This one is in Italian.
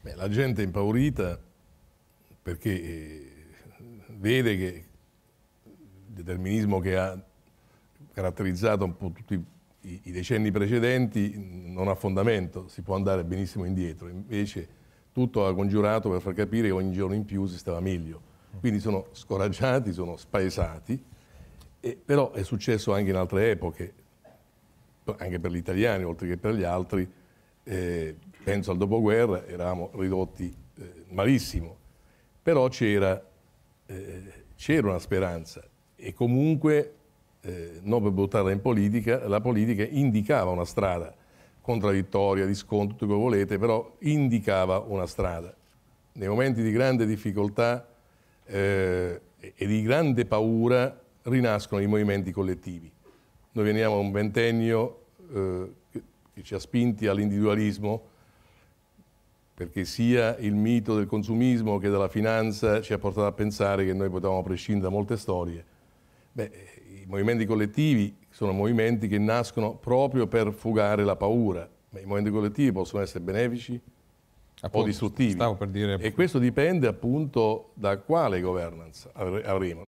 Beh, la gente è impaurita perché eh, vede che il determinismo che ha caratterizzato un po' tutti i, decenni precedenti non ha fondamento, si può andare benissimo indietro, invece tutto ha congiurato per far capire che ogni giorno in più si stava meglio. Quindi sono scoraggiati, sono spaesati, e, però è successo anche in altre epoche, anche per gli italiani oltre che per gli altri, eh, penso al dopoguerra, eravamo ridotti eh, malissimo, però c'era, eh, una speranza e comunque, eh, non per buttarla in politica, la politica indicava una strada, contraddittoria, di scontro, tutto quello che volete, però indicava una strada. Nei momenti di grande difficoltà eh, e di grande paura rinascono i movimenti collettivi. Noi veniamo da un ventennio eh, che ci ha spinti all'individualismo, perché sia il mito del consumismo che della finanza ci ha portato a pensare che noi potevamo prescindere da molte storie. Beh, I movimenti collettivi sono movimenti che nascono proprio per fugare la paura, ma i movimenti collettivi possono essere benefici appunto, o distruttivi. Dire... E questo dipende appunto da quale governance avremo.